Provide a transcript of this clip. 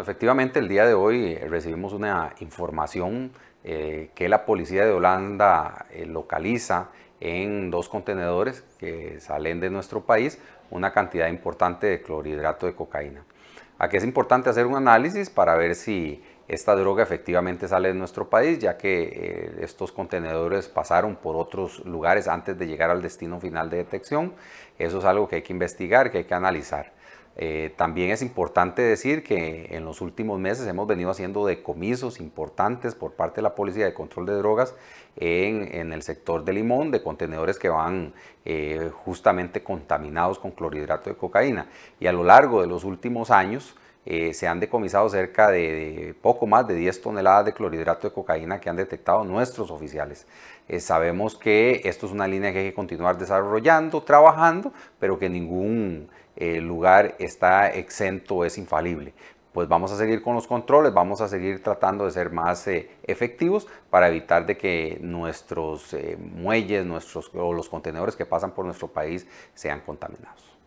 Efectivamente, el día de hoy eh, recibimos una información eh, que la policía de Holanda eh, localiza en dos contenedores que salen de nuestro país una cantidad importante de clorhidrato de cocaína. Aquí es importante hacer un análisis para ver si esta droga efectivamente sale de nuestro país, ya que eh, estos contenedores pasaron por otros lugares antes de llegar al destino final de detección. Eso es algo que hay que investigar, que hay que analizar. Eh, también es importante decir que en los últimos meses hemos venido haciendo decomisos importantes por parte de la Policía de Control de Drogas en, el sector de Limón de contenedores que van eh, justamente contaminados con clorhidrato de cocaína. Y a lo largo de los últimos años eh, se han decomisado cerca de, poco más de 10 toneladas de clorhidrato de cocaína que han detectado nuestros oficiales. Eh, sabemos que esto es una línea que hay que continuar desarrollando, trabajando, pero que ningún eh, lugar está exento, es infalible. Pues vamos a seguir con los controles, vamos a seguir tratando de ser más efectivos para evitar de que nuestros muelles, nuestros o los contenedores que pasan por nuestro país sean contaminados.